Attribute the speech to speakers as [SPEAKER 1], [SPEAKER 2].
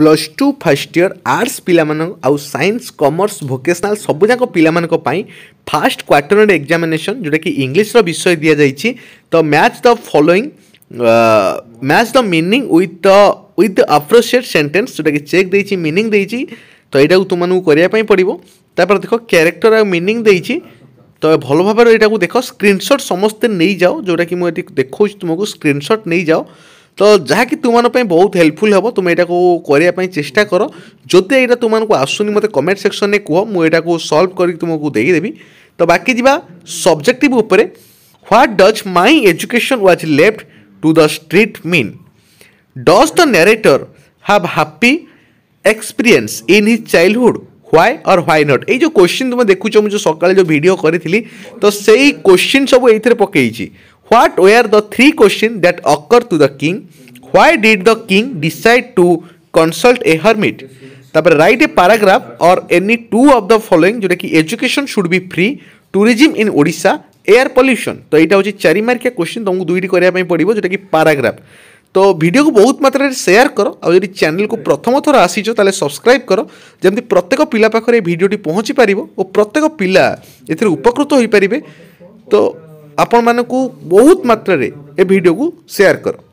[SPEAKER 1] Plus two first year arts ପିଲାମାନଙ୍କ ଆଉ science commerce vocational ସବୁଯାକ ପିଲାମାନଙ୍କ ପାଇଁ ଫାର୍ଷ୍ଟ କ୍ୱାର୍ଟରଲି ଏକ୍ଜାମିନେସନ୍ ଯେଉଁଟାକି ଇଂଲିଶର ବିଷୟ ଦିଆଯାଇଛି ତ match the following match the meaning with the with the appropriate sentence ଯେଉଁଟାକି ଚେକ୍ ଦେଇଛି ମିନିଂ ଦେଇଛି ତ ଏଇଟାକୁ ତୁମମାନଙ୍କୁ କରିବା ପାଇଁ ପଡ଼ିବ ତାପରେ ଦେଖ କ୍ୟାରେକ୍ଟର ଆଉ ମିନିଂ ଦେଇଛି ତ ଭଲ ଭାବରେ ଏଇଟାକୁ ଦେଖ ସ୍କ୍ରିନ୍ସଟ୍ ସମସ୍ତେ ନେଇଯାଅ ଯେଉଁଟାକି ମୁଁ ଏଠି ଦେଖାଉଛି ତୁମକୁ ସ୍କ୍ରିନ୍ସଟ୍ ନେଇଯାଅ ତ ଯାହାକି ତୁମମାନଙ୍କ ପାଇଁ ବହୁତ ହେଲ୍ପଫୁଲ୍ ହେବ ତୁମେ ଏଇଟାକୁ କରିବା ପାଇଁ ଚେଷ୍ଟା କର ଯଦି ଏଇଟା ତୁମମାନଙ୍କୁ ଆସୁନି ମୋତେ କମେଣ୍ଟ ସେକ୍ସନରେ କୁହ ମୁଁ ଏଇଟାକୁ ସଲ୍ଭ କରିକି ତୁମକୁ ଦେଇଦେବି ତ ବାକି ଯିବା ସବଜେକ୍ଟିଭ୍ ଉପରେ what does my education was left to the street mean does the narrator have happy experience in his childhood why or why not ଏଇ ଯେଉଁ କୋଶ୍ଚିନ୍ ତୁମେ ଦେଖୁଛ ମୁଁ ଯେଉଁ ସକାଳେ ଯେଉଁ ଭିଡ଼ିଓ କରିଥିଲି ତ ସେଇ କୋଶ୍ଚିନ୍ ସବୁ ଏଇଥିରେ ପକେଇଛି What were the three questions that occurred to the king? Why did the king decide to consult a hermit? তারপরে write a paragraph or any two of the following যেটা কি education should be free tourism in Odisha air pollution তো এইটা হচ্ছে চারি মার্কিয়া question তোমাকে দুইটি করা পড়ব যেটা কি প্যারাগ্রাফ তো ভিডিওকে বহুত মাত্রায় সেয়ার কর আদি চ্যানেলকে প্রথম থর আসিছ তাহলে সবসক্রাইব কর যেমন প্রত্যেক পিলা পাখে এই ভিডিওটি পৌঁছি পারিব ও প্রত্যেক পিলা এতে উপকৃত হয়ে পারিবে তো ଆପଣମାନଙ୍କୁ ବହୁତ ମାତ୍ରାରେ ଏ ଭିଡ଼ିଓକୁ ସେୟାର କର